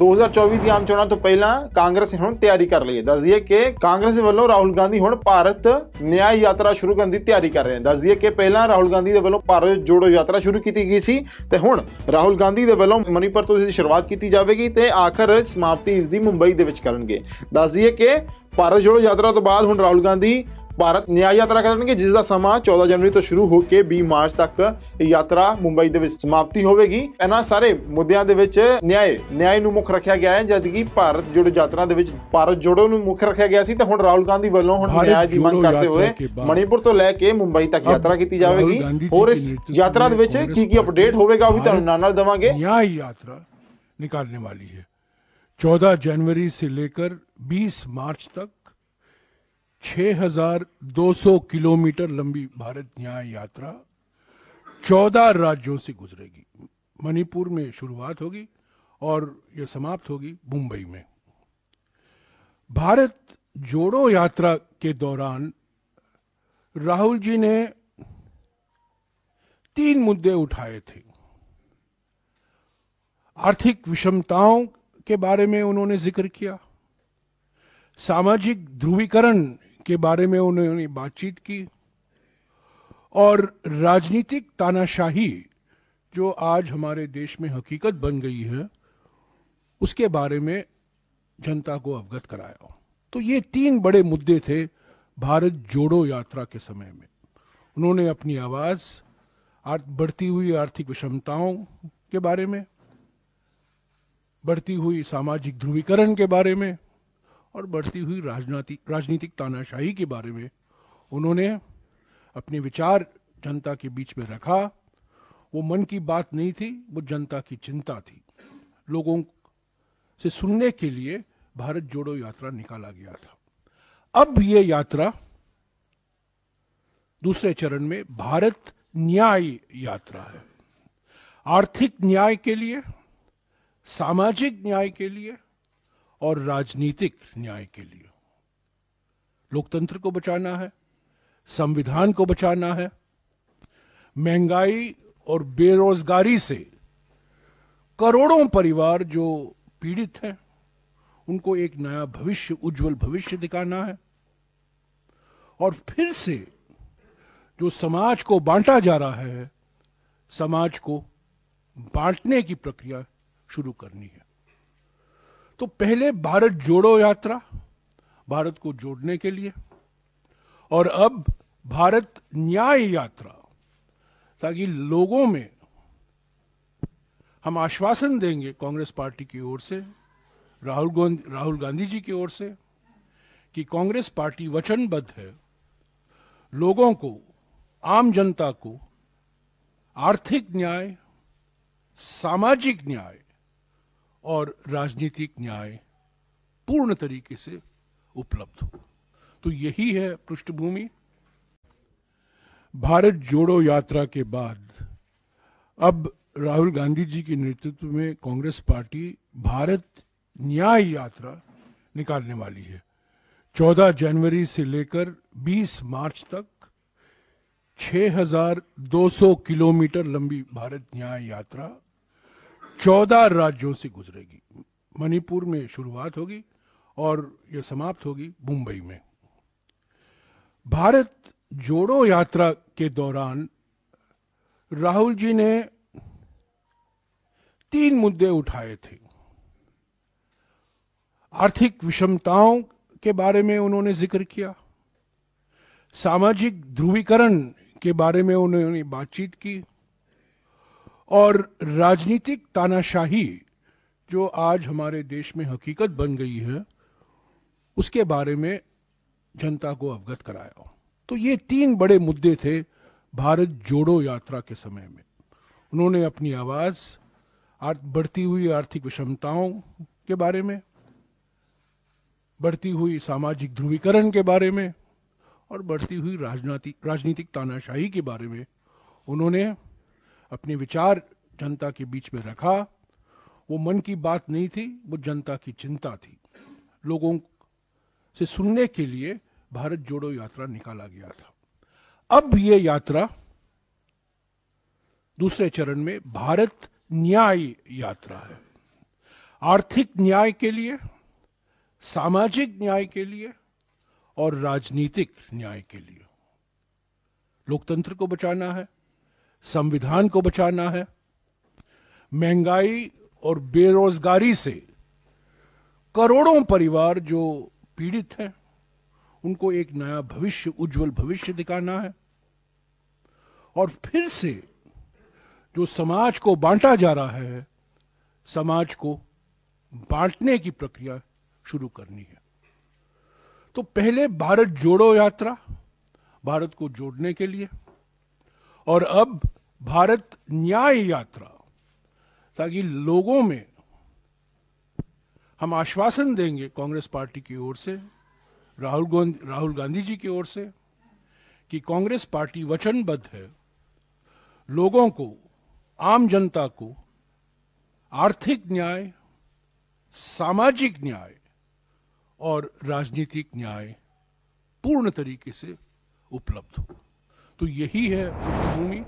2024 ਦੀਆਂ ਆਮ ਚੋਣਾਂ ਤੋਂ ਪਹਿਲਾਂ ਕਾਂਗਰਸ ਨੇ ਹੁਣ ਤਿਆਰੀ ਕਰ ਲਈ ਹੈ ਦੱਸ ਦਈਏ ਕਿ ਕਾਂਗਰਸ ਵੱਲੋਂ ਰਾਹੁਲ ਗਾਂਧੀ ਹੁਣ ਭਾਰਤ ਨਿਆਂ ਯਾਤਰਾ ਸ਼ੁਰੂ ਕਰਨ ਦੀ ਤਿਆਰੀ ਕਰ ਰਹੇ ਹਨ ਦੱਸ ਦਈਏ ਕਿ ਪਹਿਲਾਂ ਰਾਹੁਲ ਗਾਂਧੀ ਦੇ ਵੱਲੋਂ ਭਾਰਤ ਜੋੜੋ ਯਾਤਰਾ ਸ਼ੁਰੂ ਕੀਤੀ ਗਈ ਸੀ ਤੇ ਹੁਣ ਰਾਹੁਲ ਗਾਂਧੀ ਦੇ ਵੱਲੋਂ ਮਨੀਪੁਰ ਤੋਂ ਇਸ ਦੀ ਸ਼ੁਰੂਆਤ ਕੀਤੀ ਜਾਵੇਗੀ ਤੇ ਆਖਰ ਸਮਾਪਤੀ ਇਸ ਦੀ ਮੁੰਬਈ ਦੇ ਵਿੱਚ ਕਰਨਗੇ ਦੱਸ ਦਈਏ ਕਿ ਭਾਰਤ ਜੋੜੋ ਯਾਤਰਾ ਤੋਂ ਬਾਅਦ ਹੁਣ ਰਾਹੁਲ ਗਾਂਧੀ ਭਾਰਤ ਨਿਆਂ ਯਾਤਰਾ ਕਰਨਗੇ ਜਿਸ ਦਾ ਸਮਾਂ 14 ਜਨਵਰੀ ਤੋਂ ਸ਼ੁਰੂ ਹੋ ਕੇ 20 ਮਾਰਚ ਤੱਕ ਯਾਤਰਾ ਮੁੰਬਈ ਦੇ ਵਿੱਚ ਸਮਾਪਤੀ ਹੋਵੇਗੀ ਇਹਨਾਂ ਸਾਰੇ ਮੁੱਦਿਆਂ ਦੇ ਵਿੱਚ ਨਿਆਂ ਨਿਆਂ ਨੂੰ ਮੁੱਖ ਰੱਖਿਆ ਗਿਆ ਹੈ ਜਦ ਕਿ ਭਾਰਤ ਜੋੜੋ ਯਾਤਰਾ ਦੇ ਵਿੱਚ ਭਾਰਤ ਜੁੜੋ ਨੂੰ ਮੁੱਖ ਰੱਖਿਆ ਗਿਆ ਸੀ ਤਾਂ ਹੁਣ ਰਾਹੁਲ ਗਾਂਧੀ ਵੱਲੋਂ ਹੁਣ ਨਿਆਂ ਦੀ ਮੰਗ ਕਰਦੇ ਹੋਏ ਮਣੀਪੁਰ ਤੋਂ ਲੈ ਕੇ ਮੁੰਬਈ ਤੱਕ ਯਾਤਰਾ ਕੀਤੀ ਜਾਵੇਗੀ ਹੋਰ ਇਸ ਯਾਤਰਾ ਦੇ ਵਿੱਚ ਕੀ ਕੀ ਅਪਡੇਟ ਹੋਵੇਗਾ ਉਹ ਵੀ ਤੁਹਾਨੂੰ ਨਾਲ ਨਾਲ ਦਵਾਂਗੇ ਨਿਆਂ ਯਾਤਰਾ ਨਿਕਾਲਣ ਵਾਲੀ ਹੈ 14 ਜਨਵਰੀ ਸੇ ਲੇਕਰ 20 ਮਾਰਚ ਤੱਕ 6,200 किलोमीटर लंबी भारत न्याय यात्रा 14 राज्यों से गुजरेगी मणिपुर में शुरुआत होगी और यह समाप्त होगी मुंबई में भारत जोड़ो यात्रा के दौरान राहुल जी ने तीन मुद्दे उठाए थे आर्थिक विषमताओं के बारे में उन्होंने जिक्र किया सामाजिक ध्रुवीकरण के बारे में उन्होंने बातचीत की और राजनीतिक तानाशाही जो आज हमारे देश में हकीकत बन गई है उसके बारे में जनता को अवगत कराया तो ये तीन बड़े मुद्दे थे भारत जोड़ो यात्रा के समय में उन्होंने अपनी आवाज बढ़ती हुई आर्थिक विषमताओं के बारे में बढ़ती हुई सामाजिक ध्रुवीकरण के बारे में और बढ़ती हुई राजनीतिक राजनीतिक तानाशाही के बारे में उन्होंने अपने विचार जनता के बीच में रखा वो मन की बात नहीं थी वो जनता की चिंता थी लोगों से सुनने के लिए भारत जोड़ो यात्रा निकाला गया था अब ये यात्रा दूसरे चरण में भारत न्याय यात्रा है आर्थिक न्याय के लिए सामाजिक न्याय के लिए और राजनीतिक न्याय के लिए लोकतंत्र को बचाना है संविधान को बचाना है महंगाई और बेरोजगारी से करोड़ों परिवार जो पीड़ित हैं उनको एक नया भविष्य उज्जवल भविष्य दिखाना है और फिर से जो समाज को बांटा जा रहा है समाज को बांटने की प्रक्रिया शुरू करनी है तो पहले भारत जोड़ो यात्रा भारत को जोड़ने के लिए और अब भारत न्याय यात्रा ताकि लोगों में हम आश्वासन देंगे कांग्रेस पार्टी की ओर से राहुल गांधी राहुल गांधी जी की ओर से कि कांग्रेस पार्टी वचनबद्ध है लोगों को आम जनता को आर्थिक न्याय सामाजिक न्याय और राजनीतिक न्याय पूर्ण तरीके से उपलब्ध हो तो यही है पृष्ठभूमि भारत जोड़ो यात्रा के बाद अब राहुल गांधी जी के नेतृत्व में कांग्रेस पार्टी भारत न्याय यात्रा निकालने वाली है 14 जनवरी से लेकर 20 मार्च तक 6,200 किलोमीटर लंबी भारत न्याय यात्रा चौदह राज्यों से गुजरेगी मणिपुर में शुरुआत होगी और यह समाप्त होगी मुंबई में भारत जोड़ो यात्रा के दौरान राहुल जी ने तीन मुद्दे उठाए थे आर्थिक विषमताओं के बारे में उन्होंने जिक्र किया सामाजिक ध्रुवीकरण के बारे में उन्होंने बातचीत की और राजनीतिक तानाशाही जो आज हमारे देश में हकीकत बन गई है उसके बारे में जनता को अवगत कराया तो ये तीन बड़े मुद्दे थे भारत जोड़ो यात्रा के समय में उन्होंने अपनी आवाज बढ़ती हुई आर्थिक विषमताओं के बारे में बढ़ती हुई सामाजिक ध्रुवीकरण के बारे में और बढ़ती हुई राजनीतिक राजनीतिक तानाशाही के बारे में उन्होंने अपने विचार जनता के बीच में रखा वो मन की बात नहीं थी वो जनता की चिंता थी लोगों से सुनने के लिए भारत जोड़ो यात्रा निकाला गया था अब ये यात्रा दूसरे चरण में भारत न्याय यात्रा है आर्थिक न्याय के लिए सामाजिक न्याय के लिए और राजनीतिक न्याय के लिए लोकतंत्र को बचाना है संविधान को बचाना है महंगाई और बेरोजगारी से करोड़ों परिवार जो पीड़ित हैं उनको एक नया भविष्य उज्जवल भविष्य दिखाना है और फिर से जो समाज को बांटा जा रहा है समाज को बांटने की प्रक्रिया शुरू करनी है तो पहले भारत जोड़ो यात्रा भारत को जोड़ने के लिए और अब भारत न्याय यात्रा ताकि लोगों में हम आश्वासन देंगे कांग्रेस पार्टी की ओर से राहुल गांधी राहुल गांधी जी की ओर से कि कांग्रेस पार्टी वचनबद्ध है लोगों को आम जनता को आर्थिक न्याय सामाजिक न्याय और राजनीतिक न्याय पूर्ण तरीके से उपलब्ध हो तो यही है पृष्ठभूमि